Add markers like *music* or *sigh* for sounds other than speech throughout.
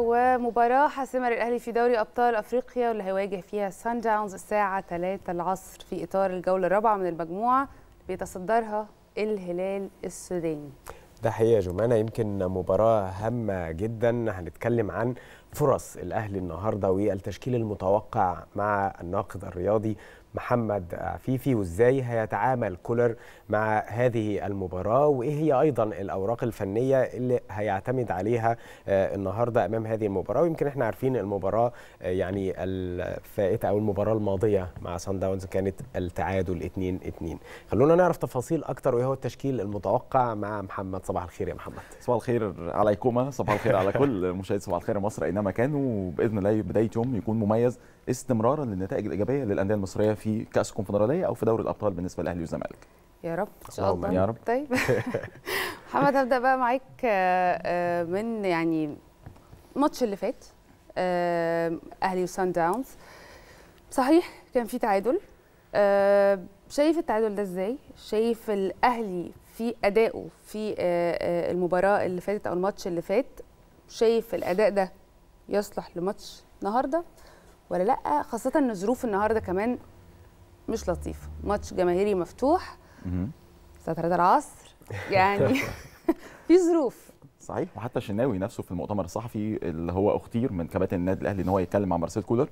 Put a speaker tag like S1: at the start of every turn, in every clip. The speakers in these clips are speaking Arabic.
S1: ومباراة حاسمة للأهلي في دوري أبطال أفريقيا واللي هيواجه فيها سان داونز الساعة 3 العصر في إطار الجولة الرابعة من المجموعة بيتصدرها الهلال السوداني
S2: ده حقيقة يا جمانة يمكن مباراة هامة جدا هنتكلم عن فرص الأهلي النهاردة والتشكيل المتوقع مع الناقد الرياضي محمد عفيفي وازاي هيتعامل كولر مع هذه المباراة وايه هي ايضا الاوراق الفنية اللي هيعتمد عليها آه، النهاردة امام هذه المباراة ويمكن احنا عارفين المباراة آه، يعني الفائتة او المباراة الماضية مع سان داونز كانت التعادل 2-2 خلونا نعرف تفاصيل اكتر وايه هو التشكيل
S3: المتوقع مع محمد صباح الخير يا محمد صباح الخير عليكما صباح الخير على كل مشاهدي صباح الخير مصر اينما كانوا باذن الله بداية يوم يكون مميز استمرارا للنتائج الايجابيه للانديه المصريه في كاس الكونفدراليه او في دوري الابطال بالنسبه للاهلي والزمالك
S1: يا رب ان شاء الله يا رب طيب
S3: *laughs* محمد هبدا
S1: بقى معاك آه، آه، من يعني الماتش اللي فات آه، اهلي وسان داونز صحيح كان في تعادل شايف التعادل ده ازاي شايف الاهلي في ادائه في المباراه اللي فاتت او الماتش اللي فات شايف الاداء ده يصلح لماتش النهارده ولا لا خاصه ان ظروف النهارده كمان مش لطيفه ماتش جماهيري مفتوح
S3: الساعه
S1: 3 العصر يعني *laughs* *laughs* في ظروف
S3: صحيح وحتى الشناوي نفسه في المؤتمر الصحفي اللي هو اختير من كباتن النادي الاهلي ان هو يتكلم مع مارسيل كولر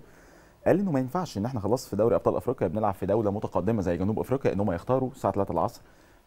S3: قال انه ما ينفعش ان احنا خلاص في دوري ابطال افريقيا بنلعب في دوله متقدمه زي جنوب افريقيا ان هم يختاروا الساعه 3 العصر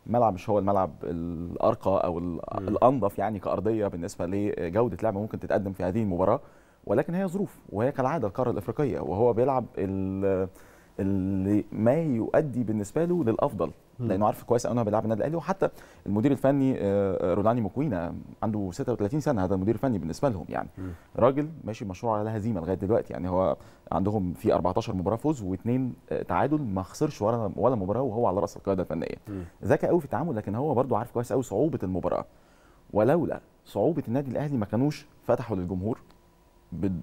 S3: ملعب مش هو الملعب الارقى او الانظف يعني كارضيه بالنسبه لجوده لعبه ممكن تتقدم في هذه المباراه ولكن هي ظروف وهي كالعاده القاره الافريقيه وهو بيلعب اللي ما يؤدي بالنسبه له للافضل لانه عارف كويس قوي انه بيلعب النادي الاهلي وحتى المدير الفني آه، آه، رولاني مكوينا عنده 36 سنه هذا المدير الفني بالنسبه لهم يعني راجل ماشي مشروع على هزيمه لغايه دلوقتي يعني هو عندهم في 14 مباراه فوز واثنين آه، تعادل ما خسرش ولا ولا مباراه وهو على راس القياده الفنيه ذكي قوي في التعامل لكن هو برده عارف كويس قوي صعوبه المباراه ولولا صعوبه النادي الاهلي ما كانوش فتحوا للجمهور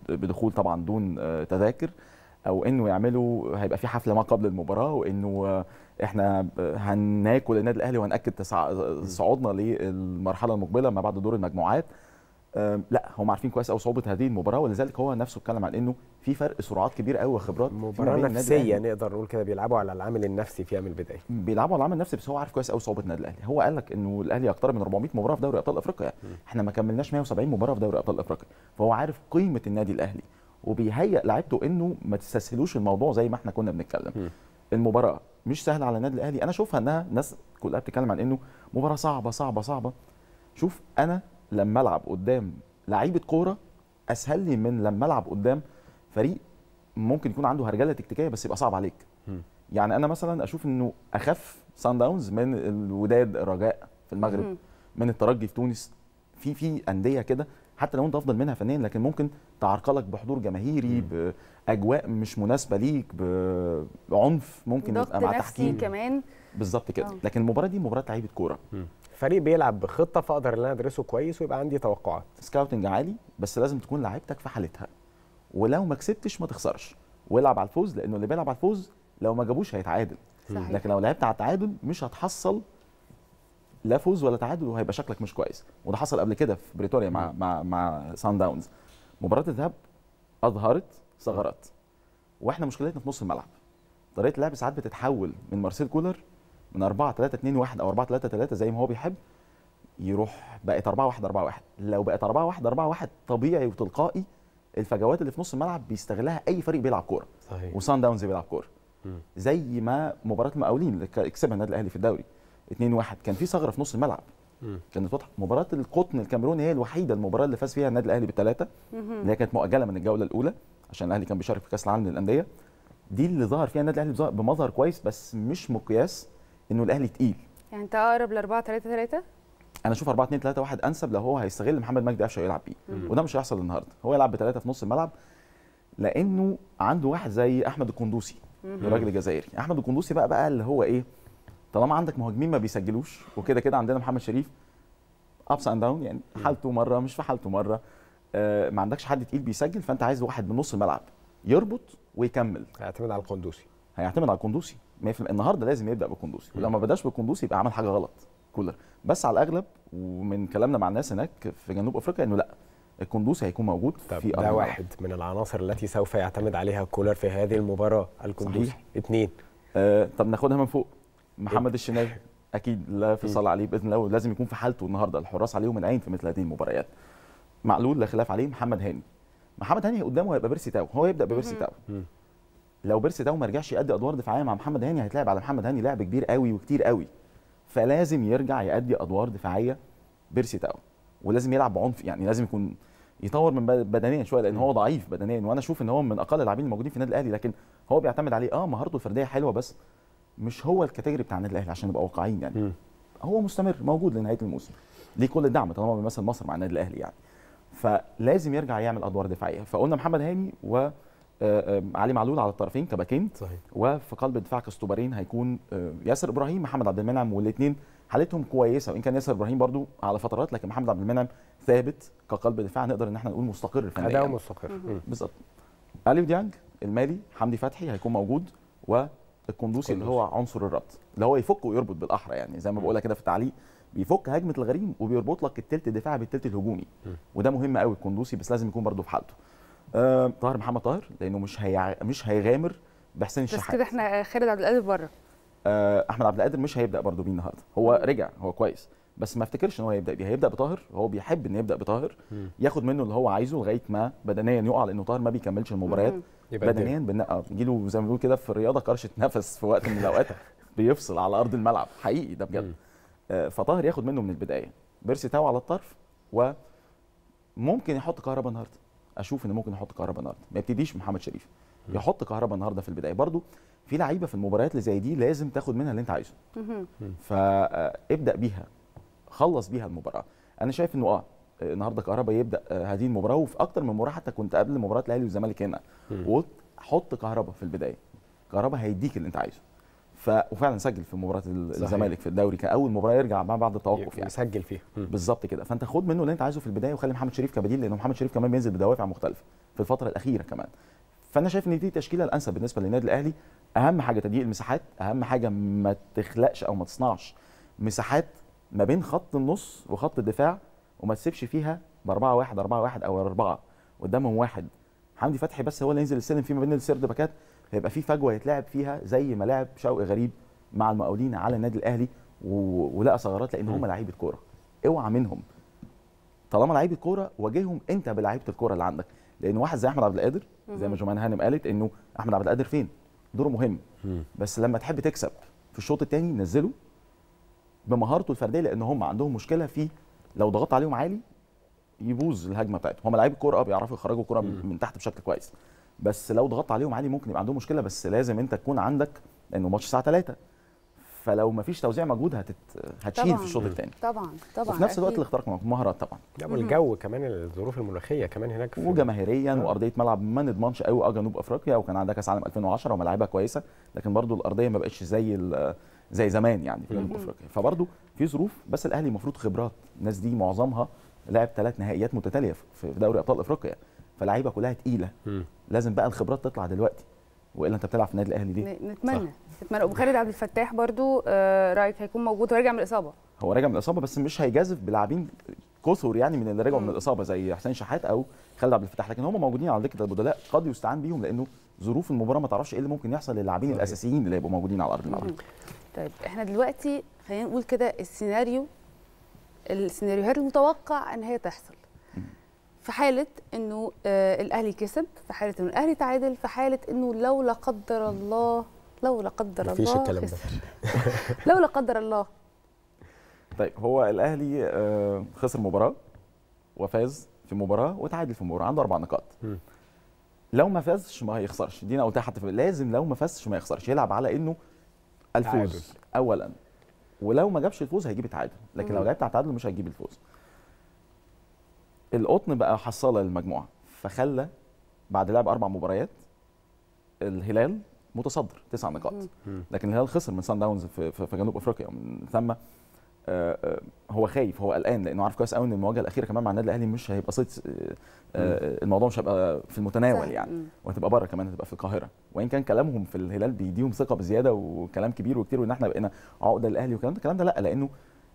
S3: بدخول طبعا دون آه، تذاكر او انه يعملوا هيبقى في حفله ما قبل المباراه وانه آه، احنا آه، هناكل النادي الاهلي وهناكد صعودنا للمرحله المقبله ما بعد دور المجموعات لا هم عارفين كويس قوي صعوبه هذه المباراه ولذلك هو نفسه اتكلم عن انه في فرق سرعات كبير قوي وخبرات مباراه نفسيه نقدر نقول كده بيلعبوا على العامل النفسي فيها من البدايه بيلعبوا على العامل النفسي بس هو عارف كويس قوي صعوبه النادي الاهلي هو قال لك انه الاهلي يقترب من 400 مباراه في دوري ابطال افريقيا احنا ما كملناش 170 مباراه في دوري ابطال افريقيا فهو عارف قيمه النادي الاهلي وبيهيئ لعيبته انه ما تستسهلوش الموضوع زي ما احنا كنا بنتكلم المباراه مش سهله على النادي الاهلي انا اشوفها انها ناس كلها بتتكلم عن انه مباراه صعبه صعبه صعبه شوف انا لما العب قدام لعيبه كوره اسهل لي من لما العب قدام فريق ممكن يكون عنده هرجله تكتيكيه بس يبقى صعب عليك م. يعني انا مثلا اشوف انه اخف سان داونز من الوداد الرجاء في المغرب م. من الترجي في تونس في في انديه كده حتى لو انت افضل منها فنيا لكن ممكن تعرقلك بحضور جماهيري م. باجواء مش مناسبه ليك بعنف ممكن يبقى مع تحكيم كمان بالظبط كده أوه. لكن المباراه دي مباراه لعيبه كوره فريق بيلعب بخطه فاقدر ان انا ادرسه كويس ويبقى عندي توقعات سكاوتنج عالي بس لازم تكون لعيبتك في حالتها ولو ما كسبتش ما تخسرش والعب على الفوز لانه اللي بيلعب على الفوز لو ما جابوش هيتعادل صحيح. لكن لو لعبت على التعادل مش هتحصل لا فوز ولا تعادل وهيبقى شكلك مش كويس وده حصل قبل كده في بريتوريا مع مع مع سان داونز مباراه الذهاب اظهرت ثغرات واحنا مشكلتنا في نص الملعب طريقه اللعب ساعات بتتحول من مارسيل كولر من 4 3 2 1 او 4 3 3 زي ما هو بيحب يروح بقت 4 1 4 1 لو بقت 4 1 4 1 طبيعي وتلقائي الفجوات اللي في نص الملعب بيستغلها اي فريق بيلعب كوره صحيح وسان داونز بيلعب كوره زي ما مباراه المقاولين اللي كسبها النادي الاهلي في الدوري 2-1 كان في ثغره في نص الملعب كانت واضحه مباراه القطن الكاميروني هي الوحيده المباراه اللي فاز فيها النادي الاهلي بثلاثه اللي هي كانت مؤجله من الجوله الاولى عشان الاهلي كان بيشارك في كاس العالم للانديه دي اللي ظهر فيها النادي الاهلي بمظهر كويس بس مش مقياس انه الاهلي تقيل
S1: يعني انت اقرب ل 4 3 3
S3: انا اشوف 4 2 3 1 انسب لو هو هيستغل محمد مجدي قفشه يلعب بيه وده مش هيحصل النهارده هو يلعب بثلاثه في نص الملعب لانه عنده واحد زي احمد القندوسي الراجل الجزائري احمد القندوسي بقى بقى اللي هو ايه طالما عندك مهاجمين ما بيسجلوش وكده كده عندنا محمد شريف ابس اند داون يعني حالته مره مش في حالته مره آه ما عندكش حد تقيل بيسجل فانت عايز واحد من نص الملعب يربط ويكمل هيعتمد على القندوسي هيعتمد على القندوسي 100% النهارده لازم يبدا بالقندوسي ولما بداش بالقندوسي يبقى عمل حاجه غلط كولر بس على الاغلب ومن كلامنا مع الناس هناك في جنوب افريقيا انه لا الكندوسي هيكون موجود طب في ده واحد
S2: من العناصر التي سوف يعتمد عليها كولر في هذه المباراه الكندوسي
S3: صحيح. آه طب ناخدها من فوق محمد الشناوي اكيد لا صلاة عليه باذن الله ولازم يكون في حالته النهارده الحراس عليهم العين في مثل هذه المباريات معلول لا خلاف عليه محمد هاني محمد هاني قدامه هيبقى بيرسي تاو هو يبدا ببيرسي تاو لو بيرسي تاو ما رجعش يأدي ادوار دفاعيه مع محمد هاني هيتلعب على محمد هاني لعب كبير قوي وكتير قوي فلازم يرجع يأدي ادوار دفاعيه بيرسي تاو ولازم يلعب بعنف يعني لازم يكون يطور من بدنيا شويه لان هو ضعيف بدنيا وانا اشوف ان هو من اقل اللاعبين الموجودين في النادي الاهلي لكن هو بيعتمد عليه اه مهارته الفرديه حلوه بس مش هو الكاتيجوري بتاع النادي الاهلي عشان نبقى واقعيين يعني م. هو مستمر موجود لنهايه الموسم ليه كل الدعم طالما بيمثل مصر مع النادي الاهلي يعني فلازم يرجع يعمل ادوار دفاعيه فقلنا محمد هاني و آه، آه، علي معلول على الطرفين كباكين صحيح. وفي قلب الدفاع كاستوبرين هيكون آه، ياسر ابراهيم محمد عبد المنعم والاثنين حالتهم كويسه وان كان ياسر ابراهيم برضو على فترات لكن محمد عبد المنعم ثابت كقلب دفاع نقدر ان احنا نقول مستقر في اداؤه يعني. مستقر بالظبط اليو ديانج المالي حمدي فتحي هيكون موجود و الكندوسي اللي هو عنصر الربط اللي هو يفك ويربط بالاحرى يعني زي ما بقولها كده في التعليق بيفك هجمه الغريم وبيربط لك التلت الدفاعي بالتلت الهجومي م. وده مهم قوي الكندوسي بس لازم يكون برده في حالته آه طاهر محمد طاهر لانه مش هي... مش هيغامر بحسين الشحات بس كده
S1: احنا خالد عبد القادر بره
S3: آه احمد عبد القادر مش هيبدا برده بيه النهارده هو رجع هو كويس بس ما افتكرش ان هو هيبدا بيه هيبدا بطاهر هو بيحب ان يبدا بطاهر ياخد منه اللي هو عايزه لغايه ما بدنيا يقع لانه طاهر ما بيكملش المباريات بدنيا بنقى آه، جيله زي ما بيقول كده في الرياضه كرشه نفس في وقت من الاوقات *laughs* بيفصل على ارض الملعب حقيقي ده بجد آه، فطاهر ياخد منه من البدايه بيرسي تاو على الطرف وممكن يحط كهربا النهارده اشوف ان ممكن يحط كهربا النهارده ما يبتديش محمد شريف يحط كهربا النهارده في البدايه برضو في لعيبه في المباريات اللي زي دي لازم تاخد منها اللي انت عايزه فابدا آه، بيها خلص بيها المباراه انا شايف انه اه النهارده كهربا يبدا آه، هذه المباراه وفي اكتر من مباراه حتى كنت قبل مباراه الاهلي والزمالك هنا وقلت حط كهربا في البدايه كهربا هيديك اللي انت عايزه ف... وفعلا سجل في مباراه الزمالك في الدوري كاول مباراه يرجع مع بعد التوقف يعني سجل فيها بالظبط كده فانت خد منه اللي انت عايزه في البدايه وخلي محمد شريف كبديل لان محمد شريف كمان بينزل بدوافع مختلفه في الفتره الاخيره كمان فانا شايف ان دي التشكيله الانسب بالنسبه للنادي الاهلي اهم حاجه تضييق المساحات اهم حاجه ما تخلقش او ما تصنعش مساحات ما بين خط النص وخط الدفاع وما تسيبش فيها ب 4 1 4 1 او 4 قدامهم واحد حمدي فتحي بس هو اللي ينزل السلم فيما بين السرد باكات هيبقى في فجوه يتلعب فيها زي ما لعب شوقي غريب مع المقاولين على النادي الاهلي و... ولقى ثغرات لان هم لعيبه كوره اوعى منهم طالما لعيبه كوره واجههم انت بلعيبه الكوره اللي عندك لان واحد زي احمد عبد القادر زي ما جمان هانم قالت انه احمد عبد القادر فين دوره مهم بس لما تحب تكسب في الشوط الثاني نزله بمهارته الفرديه لان هم عندهم مشكله في لو ضغطت عليهم عالي يبوظ الهجمه بتاعتهم هم لعيب الكوره اه، بيعرفوا يخرجوا الكوره من تحت بشكل كويس بس لو ضغطت عليهم عالي ممكن يبقى عندهم مشكله بس لازم انت تكون عندك لانه ماتش الساعه 3 فلو مفيش توزيع مجهود هتت... هتشيل في الشوط الثاني
S1: طبعا طبعا وفي نفس الوقت
S3: الاختراق مهارات طبعا لا والجو كمان الظروف المناخيه كمان هناك في وجماهيريا آه. وارضيه ملعب ما نضمنش قوي اه جنوب افريقيا وكان عندها كاس عالم 2010 وملاعبها كويسه لكن برضو الارضيه ما بقتش زي زي زمان يعني في جنوب افريقيا فبرضه في ظروف بس الاهلي المفروض خبرات الناس دي معظمها لعب ثلاث نهائيات متتاليه في دوري ابطال افريقيا فاللعيبه كلها تقيله لازم بقى الخبرات تطلع دلوقتي والا انت بتلعب في النادي الاهلي ليه؟
S1: نتمنى صح. نتمنى وخالد عبد الفتاح برضو آه، رايك هيكون موجود وراجع من الاصابه
S3: هو راجع من الاصابه بس مش هيجازف بلاعبين كثر يعني من اللي رجعوا من الاصابه زي حسين شحات او خالد عبد الفتاح لكن هم موجودين على دكه البدلاء قد يستعان بيهم لانه ظروف المباراه ما تعرفش ايه اللي ممكن يحصل للاعبين الاساسيين اللي هيبقوا موجودين على ارض الملعب
S1: طيب احنا دلوقتي خلينا نقول كده السيناريو السيناريوهات المتوقع ان هي تحصل في حاله انه آه الاهلي كسب في حاله انه الاهلي تعادل في حاله انه لو لا قدر الله لو لا قدر مفيش الكلام ده *laughs* *laughs* لو لا قدر الله
S3: طيب هو الاهلي آه خسر مباراه وفاز في مباراه وتعادل في مباراه عنده اربع نقاط لو ما فازش ما هيخسرش دينا قلتها حتى لازم لو ما فازش ما يخسرش يلعب على انه الفوز اولا ولو ما جابش الفوز هيجيب التعادل لكن لو لعبت على التعادل مش هيجيب الفوز القطن بقى حصاله للمجموعه فخلى بعد لعب اربع مباريات الهلال متصدر تسع نقاط لكن الهلال خسر من سان داونز في, في جنوب افريقيا ومن ثم آه، آه، هو خايف هو قلقان لانه عارف كويس قوي ان المواجهه الاخيره كمان مع النادي الاهلي مش هيبقى صيت آه، الموضوع مش هيبقى في المتناول يعني وهتبقى بره كمان هتبقى في القاهره وان كان كلامهم في الهلال بيديهم ثقه بزياده وكلام كبير وكتير وان احنا بقينا عقده للاهلي والكلام ده الكلام ده لا لانه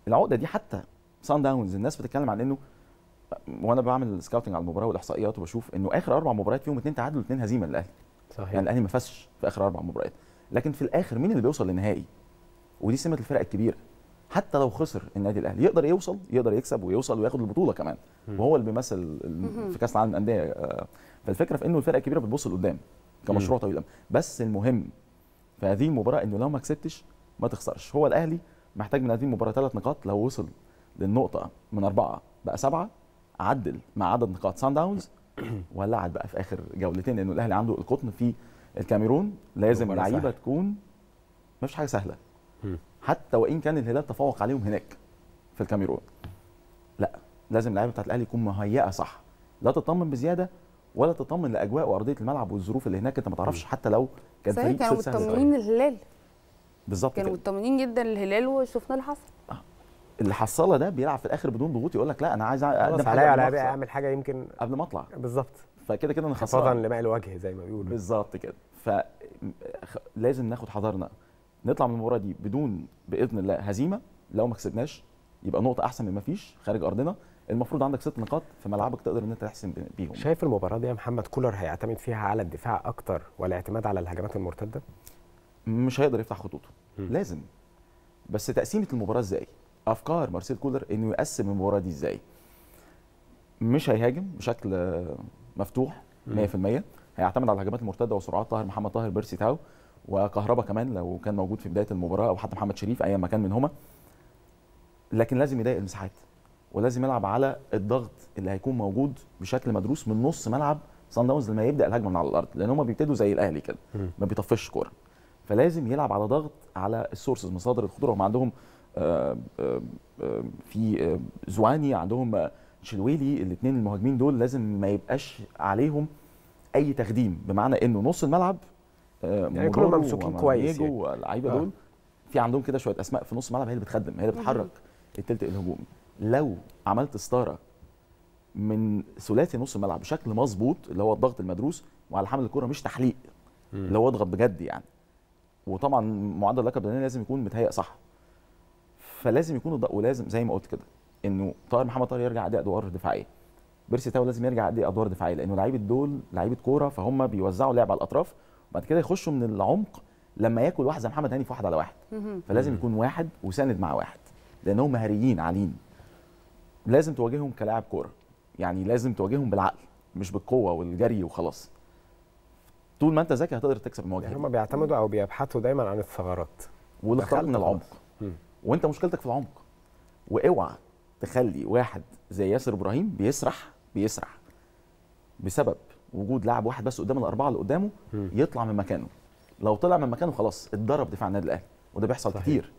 S3: العقده دي حتى سان داونز الناس بتتكلم عن انه وانا بعمل سكاوتنج على المباراه والاحصائيات وبشوف انه اخر اربع مباريات فيهم اثنين تعادل واثنين هزيمه للاهلي صحيح يعني الاهلي ما فازش في اخر اربع مباريات لكن في الاخر مين اللي بيوصل للنهائي ودي سمه الفرق الكبيره حتى لو خسر النادي الاهلي يقدر يوصل يقدر يكسب ويوصل وياخد البطوله كمان وهو اللي بيمثل في كاس العالم للانديه آه، فالفكره في انه الفرقه الكبيره بتبص لقدام كمشروع طويل بس المهم في هذه المباراه انه لو ما كسبتش ما تخسرش هو الاهلي محتاج من هذه المباراه ثلاث نقاط لو وصل للنقطه من اربعه بقى سبعه عدل مع عدد نقاط سان داونز ولعت بقى في اخر جولتين لانه الاهلي عنده القطن في الكاميرون لازم اللعيبه تكون ما فيش حاجه سهله حتى وان كان الهلال تفوق عليهم هناك في الكاميرون لا لازم اللعيبه بتاعت الاهلي تكون مهيئه صح لا تطمن بزياده ولا تطمن لاجواء وارضيه الملعب والظروف اللي هناك انت ما تعرفش حتى لو كان فريق كانوا مطمنين الهلال بالظبط كانوا
S1: مطمنين جدا الهلال وشفنا اللي حصل آه.
S3: اللي حصله ده بيلعب في الاخر بدون ضغوط يقول لك لا انا عايز اقدم حاجه على اعمل حاجه يمكن قبل ما اطلع بالظبط فكده كده انا خسران لماء الوجه زي ما بيقولوا بالظبط كده فلازم ناخد حذرنا نطلع من المباراه دي بدون باذن الله هزيمه لو ما كسبناش يبقى نقطه احسن من ما فيش خارج ارضنا المفروض عندك ست نقاط في ملعبك تقدر ان انت تحسن بيهم شايف المباراه
S2: دي يا محمد كولر هيعتمد فيها على الدفاع اكتر والاعتماد على الهجمات المرتده
S3: مش هيقدر يفتح خطوطه م. لازم بس تقسيمه المباراه ازاي افكار مارسيل كولر انه يقسم المباراه دي ازاي مش هيهاجم بشكل مفتوح 100% هيعتمد على الهجمات المرتده وسرعات طاهر محمد طاهر بيرسي تاو وكهربا كمان لو كان موجود في بدايه المباراه او حتى محمد شريف ايا ما كان منهما لكن لازم يضايق المساحات ولازم يلعب على الضغط اللي هيكون موجود بشكل مدروس من نص ملعب صن داونز لما يبدا الهجمه من على الارض لان هم بيبتدوا زي الاهلي كده ما بيطفش كوره فلازم يلعب على ضغط على السورسز مصادر الخطوره هم عندهم آه، آه، آه، في زواني عندهم شلويلي الاثنين المهاجمين دول لازم ما يبقاش عليهم اي تخديم بمعنى انه نص الملعب آه، يعني كلهم ممسوكين كويس يعني اللعيبه دول آه. في عندهم كده شويه اسماء في نص الملعب هي اللي بتخدم هي اللي بتحرك التلت الهجومي لو عملت ستاره من ثلاثي نص الملعب بشكل مظبوط اللي هو الضغط المدروس وعلى حمل الكره مش تحليق اللي هو اضغط بجد يعني وطبعا معدل اللياقه البدنيه لازم يكون متهيئ صح فلازم يكون ولازم زي ما قلت كده انه طاهر محمد طاهر يرجع اداء ادوار دفاعيه بيرسي تاو لازم يرجع اداء ادوار دفاعيه لانه لعيبه دول لعيبه كوره فهم بيوزعوا لعب على الاطراف وبعد كده يخشوا من العمق لما ياكل واحد زي محمد هاني في واحد على واحد فلازم يكون واحد وساند مع واحد لانهم مهاريين عاليين لازم تواجههم كلاعب كوره يعني لازم تواجههم بالعقل مش بالقوه والجري وخلاص طول ما انت ذكي هتقدر تكسب المواجهه هم بيعتمدوا او بيبحثوا دايما عن الثغرات والاختراق من العمق وانت مشكلتك في العمق واوعى تخلي واحد زي ياسر ابراهيم بيسرح بيسرح بسبب وجود لاعب واحد بس قدام الاربعه اللي قدامه يطلع من مكانه لو طلع من مكانه خلاص اتضرب دفاع النادي الاهلي وده بيحصل صحيح. كتير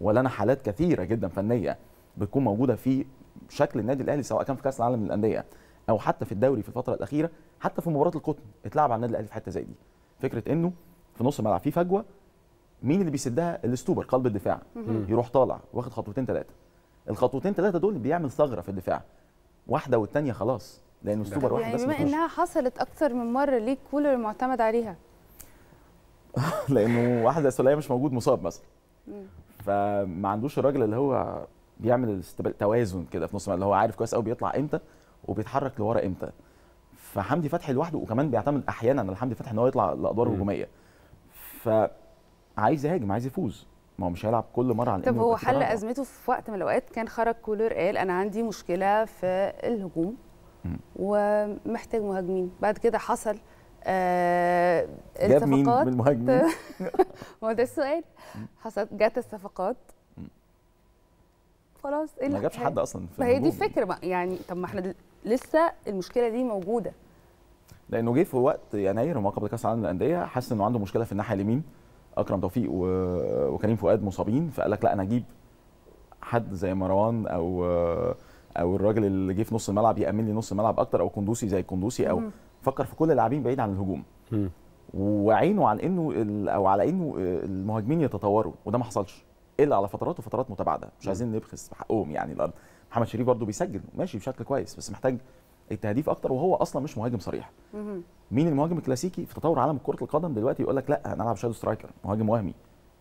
S3: ولنا حالات كثيره جدا فنيه بتكون موجوده في شكل النادي الاهلي سواء كان في كاس العالم للانديه او حتى في الدوري في الفتره الاخيره حتى في مباراه القطن اتلعب على النادي الاهلي في حته زي دي فكره انه في نص الملعب في فجوه مين اللي بيسدها الاستوبر قلب الدفاع يروح طالع واخد خطوتين ثلاثه الخطوتين ثلاثه دول بيعمل ثغره في الدفاع واحده والثانيه خلاص لانه السوبر واحد يعني بس بما انها
S1: حصلت اكتر من مره ليه كولر معتمد عليها
S3: *laughs* لانه واحد الثلاثيه مش موجود مصاب مثلا فما عندوش الراجل اللي هو بيعمل توازن كده في نص الملعب اللي هو عارف كويس قوي بيطلع امتى وبيتحرك لورا امتى فحمدي فتحي لوحده وكمان بيعتمد احيانا على حمدي فتحي ان هو يطلع لادوار هجوميه فعايز يهاجم عايز يفوز ما هو مش هيلعب كل مره على طب هو حل
S1: ازمته في وقت من الاوقات كان خرج كولر قال انا عندي مشكله في الهجوم ومحتاج مهاجمين بعد كده حصل آه جاب مين من المهاجمين؟ *laughs* ما ده السؤال حصلت جت الصفقات خلاص ايه ما جابش حد اصلا في فهي دي الفكره يعني طب ما احنا لسه المشكله دي موجوده
S3: لانه جه في وقت يناير ما قبل كاس العالم للانديه حس انه عنده مشكله في الناحيه اليمين اكرم توفيق و... وكريم فؤاد مصابين فقال لك لا انا اجيب حد زي مروان او او الراجل اللي جه في نص الملعب يامن لي نص الملعب اكتر او كندوسي زي كندوسي او فكر في كل اللاعبين بعيد عن الهجوم وعينه عن انه او على انه المهاجمين يتطوروا وده ما حصلش الا على فترات وفترات متباعده مش عايزين نبخس بحقهم يعني الارض محمد شريف برضه بيسجل ماشي بشكل كويس بس محتاج التهديف اكتر وهو اصلا مش مهاجم صريح مين المهاجم الكلاسيكي في تطور عالم كره القدم دلوقتي يقول لك لا هنلعب شادو سترايكر مهاجم وهمي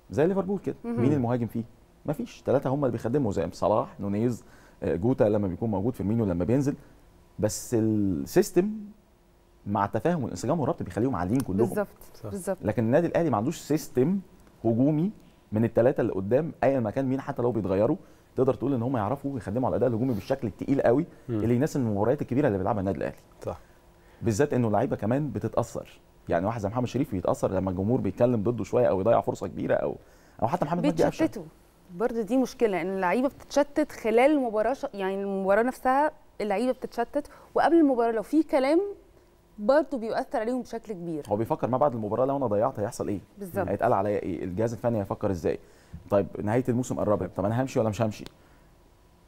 S3: زي ليفربول كده مين المهاجم فيه مفيش ثلاثه هم اللي بيخدموا زي صلاح نونيز آه، جوتا لما بيكون موجود في فيرمينيو لما بينزل بس السيستم مع التفاهم والانسجام والربط بيخليهم عاليين كلهم بالظبط
S1: بالظبط لكن
S3: النادي الاهلي ما عندوش سيستم هجومي من الثلاثه اللي قدام ايا ما كان مين حتى لو بيتغيروا تقدر تقول ان هم يعرفوا يخدموا على الاداء الهجومي بالشكل التقيل قوي م. اللي يناسب المباريات الكبيره اللي بيلعبها النادي الاهلي صح بالذات انه اللعيبه كمان بتتاثر يعني واحد زي محمد شريف بيتاثر لما الجمهور بيتكلم ضده شويه او يضيع فرصه كبيره او او حتى محمد مجدي قفشه
S1: برضه دي مشكله ان اللعيبه بتتشتت خلال المباراه يعني المباراه نفسها اللعيبه بتتشتت وقبل المباراه لو في كلام برضه بيؤثر عليهم بشكل كبير
S3: هو بيفكر ما بعد المباراه لو انا ضيعت هيحصل ايه بالظبط يعني هيتقال عليا ايه الجهاز الفني هيفكر ازاي طيب نهايه الموسم قربت طب انا همشي ولا مش همشي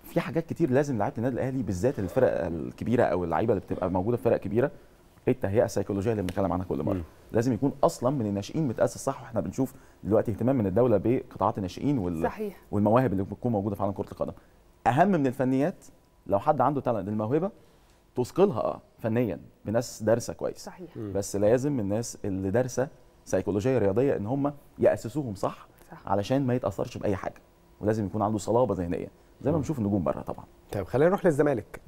S3: في حاجات كتير لازم لعيبه النادي الاهلي بالذات الفرق الكبيره او اللعيبه اللي بتبقى موجوده في فرق كبيره التهيئه السيكولوجيه اللي بنتكلم عنها كل مره مم. لازم يكون اصلا من الناشئين متاسس صح واحنا بنشوف دلوقتي اهتمام من الدوله بقطاعات الناشئين وال... صحيح. والمواهب اللي بتكون موجوده في عالم كره القدم اهم من الفنيات لو حد عنده تالنت الموهبه تثقلها فنيا بناس دارسه كويس صحيح بس لازم الناس اللي دارسه سيكولوجيه رياضيه ان هم ياسسوهم صح, صح علشان ما يتاثرش باي حاجه ولازم يكون عنده صلابه ذهنيه زي ما بنشوف النجوم بره طبعا طيب خلينا نروح للزمالك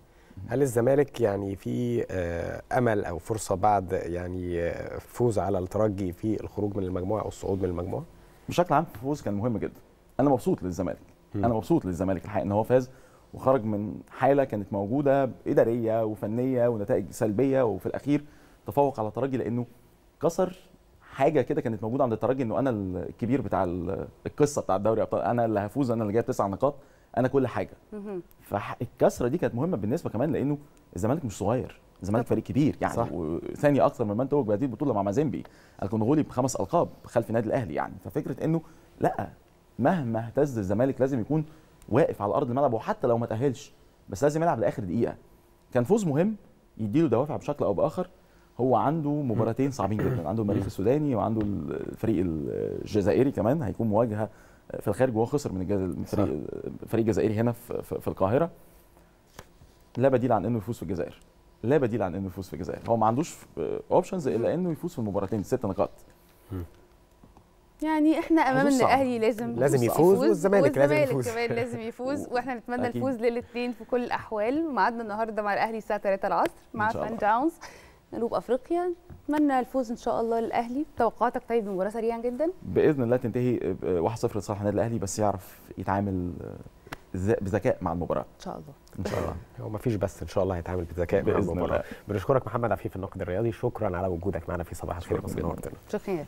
S3: هل الزمالك يعني في آه، امل او فرصه بعد يعني آه، فوز على الترجي في الخروج من المجموعه او الصعود من المجموعه؟ بشكل عام الفوز كان مهم جدا انا مبسوط للزمالك انا مبسوط للزمالك الحقيقه ان هو فاز وخرج من حاله كانت موجوده اداريه وفنيه ونتائج سلبيه وفي الاخير تفوق على الترجي لانه كسر حاجه كده كانت موجوده عند الترجي انه انا الكبير بتاع القصه بتاع الدوري ابطال انا اللي هفوز انا اللي جايب تسع نقاط انا كل حاجه فالكسره دي كانت مهمه بالنسبه كمان لانه الزمالك مش صغير الزمالك فريق كبير يعني صح. وثاني اكثر من من توج بهذه البطوله مع مازيمبي الكونغولي بخمس القاب خلف النادي الاهلي يعني ففكره انه لا مهما اهتز الزمالك لازم يكون واقف على ارض الملعب وحتى لو ما تاهلش بس لازم يلعب لاخر دقيقه كان فوز مهم يديله دوافع بشكل او باخر هو عنده مباراتين صعبين جدا عنده المريخ السوداني وعنده الفريق الجزائري كمان هيكون مواجهه في الخارج وهو خسر من الفريق فريق جزائري هنا في القاهره لا بديل عن انه يفوز في الجزائر لا بديل عن انه يفوز في الجزائر هو ما عندوش اوبشنز الا انه يفوز في المباراتين ست نقاط
S1: يعني احنا امام ان الاهلي لازم لازم يفوز والزمالك لازم يفوز كمان لازم يفوز *laughs* واحنا نتمنى الفوز للاثنين في كل الاحوال ميعادنا النهارده مع الاهلي الساعه 3 العصر مع سان داونز جنوب افريقيا اتمنى الفوز ان شاء الله للاهلي توقعاتك طيب مباراه سريعا جدا
S3: باذن الله تنتهي 1-0 لصالح النادي الاهلي بس يعرف يتعامل بذكاء مع المباراه ان شاء الله ان شاء الله هو مفيش بس ان شاء الله هيتعامل بذكاء مع المباراه بنشكرك محمد عفيف النقد
S2: الرياضي شكرا على وجودك معنا في صباح الخير شكرا,
S1: شكرا.